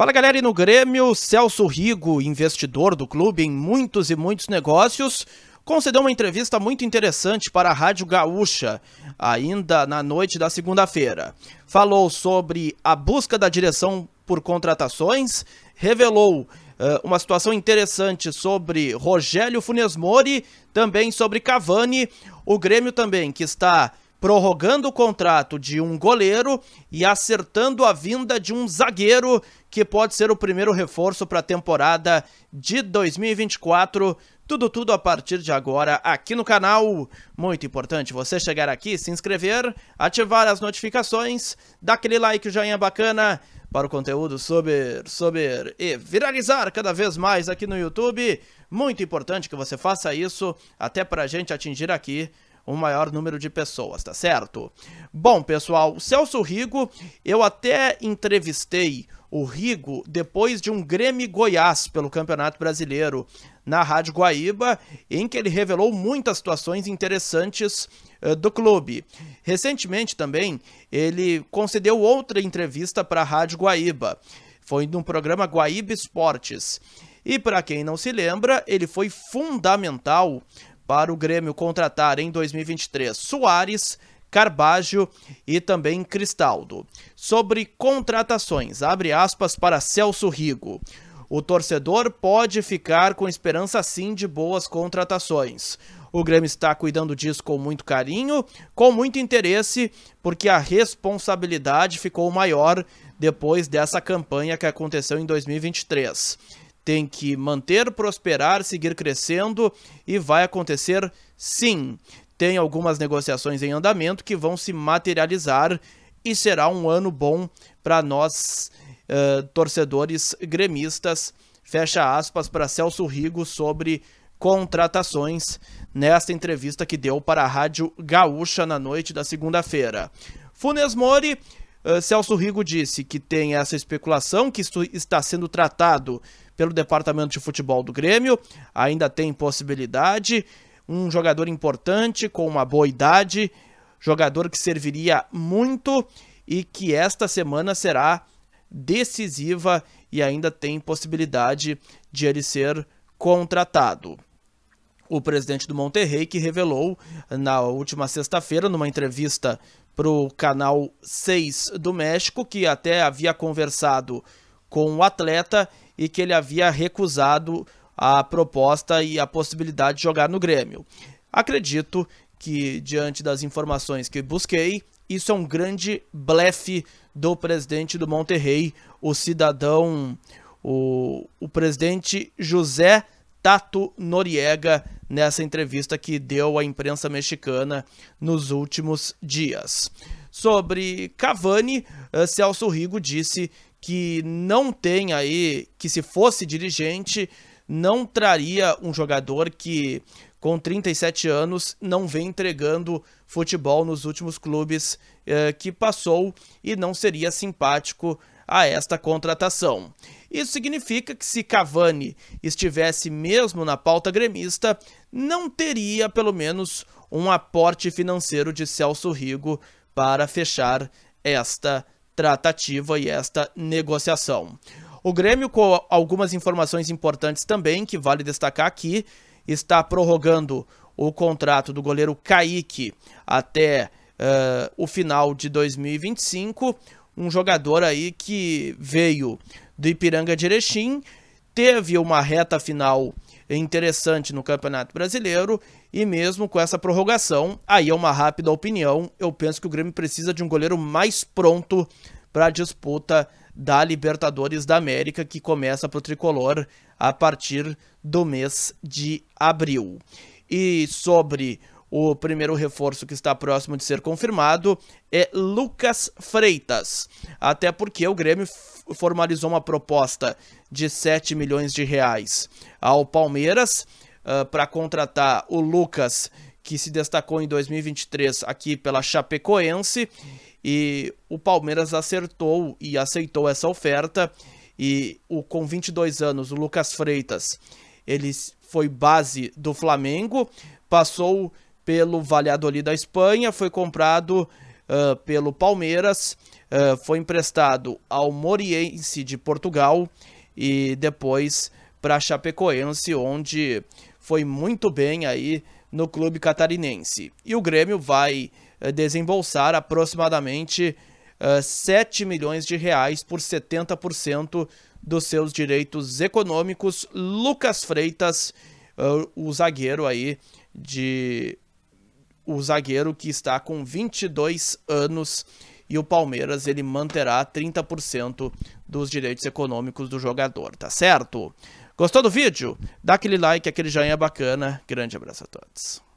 Fala galera, e no Grêmio, Celso Rigo, investidor do clube em muitos e muitos negócios, concedeu uma entrevista muito interessante para a Rádio Gaúcha, ainda na noite da segunda-feira. Falou sobre a busca da direção por contratações, revelou uh, uma situação interessante sobre Rogério Funes Mori, também sobre Cavani, o Grêmio também que está prorrogando o contrato de um goleiro e acertando a vinda de um zagueiro que pode ser o primeiro reforço para a temporada de 2024. Tudo, tudo a partir de agora aqui no canal. Muito importante você chegar aqui, se inscrever, ativar as notificações, dar aquele like, o joinha bacana para o conteúdo sobre, sobre e viralizar cada vez mais aqui no YouTube. Muito importante que você faça isso, até para a gente atingir aqui um maior número de pessoas, tá certo? Bom, pessoal, Celso Rigo, eu até entrevistei o Rigo depois de um Grêmio Goiás pelo Campeonato Brasileiro na Rádio Guaíba, em que ele revelou muitas situações interessantes uh, do clube. Recentemente também, ele concedeu outra entrevista para a Rádio Guaíba. Foi num programa Guaíba Esportes. E para quem não se lembra, ele foi fundamental para o Grêmio contratar em 2023 Soares, Carbajo e também Cristaldo. Sobre contratações, abre aspas para Celso Rigo. O torcedor pode ficar com esperança sim de boas contratações. O Grêmio está cuidando disso com muito carinho, com muito interesse, porque a responsabilidade ficou maior depois dessa campanha que aconteceu em 2023 tem que manter, prosperar, seguir crescendo e vai acontecer sim. Tem algumas negociações em andamento que vão se materializar e será um ano bom para nós, uh, torcedores gremistas. Fecha aspas para Celso Rigo sobre contratações nesta entrevista que deu para a Rádio Gaúcha na noite da segunda-feira. Funes Mori, uh, Celso Rigo disse que tem essa especulação que isso está sendo tratado pelo departamento de futebol do Grêmio, ainda tem possibilidade. Um jogador importante, com uma boa idade, jogador que serviria muito e que esta semana será decisiva e ainda tem possibilidade de ele ser contratado. O presidente do Monterrey que revelou na última sexta-feira, numa entrevista para o canal 6 do México, que até havia conversado com o atleta e que ele havia recusado a proposta e a possibilidade de jogar no Grêmio. Acredito que, diante das informações que busquei, isso é um grande blefe do presidente do Monterrey, o cidadão, o, o presidente José Tato Noriega, nessa entrevista que deu à imprensa mexicana nos últimos dias. Sobre Cavani, eh, Celso Rigo disse que não tem aí, que se fosse dirigente, não traria um jogador que com 37 anos não vem entregando futebol nos últimos clubes eh, que passou e não seria simpático a esta contratação. Isso significa que se Cavani estivesse mesmo na pauta gremista, não teria pelo menos um aporte financeiro de Celso Rigo para fechar esta tratativa e esta negociação. O Grêmio, com algumas informações importantes também, que vale destacar aqui, está prorrogando o contrato do goleiro Kaique até uh, o final de 2025. Um jogador aí que veio do Ipiranga de Erechim, teve uma reta final interessante no Campeonato Brasileiro e mesmo com essa prorrogação, aí é uma rápida opinião, eu penso que o Grêmio precisa de um goleiro mais pronto para a disputa da Libertadores da América, que começa para o tricolor a partir do mês de abril. E sobre o primeiro reforço que está próximo de ser confirmado é Lucas Freitas. Até porque o Grêmio formalizou uma proposta de 7 milhões de reais ao Palmeiras uh, ah, para contratar o Lucas, que se destacou em 2023 aqui pela Chapecoense. E o Palmeiras acertou e aceitou essa oferta. E o com 22 anos, o Lucas Freitas, ele foi base do Flamengo, passou pelo Valladolid da Espanha, foi comprado uh, pelo Palmeiras, uh, foi emprestado ao Moriense de Portugal e depois para Chapecoense, onde foi muito bem aí no clube catarinense. E o Grêmio vai uh, desembolsar aproximadamente uh, 7 milhões de reais por 70% dos seus direitos econômicos. Lucas Freitas, uh, o zagueiro aí de o zagueiro que está com 22 anos e o Palmeiras ele manterá 30% dos direitos econômicos do jogador, tá certo? Gostou do vídeo? Dá aquele like, aquele joinha bacana. Grande abraço a todos.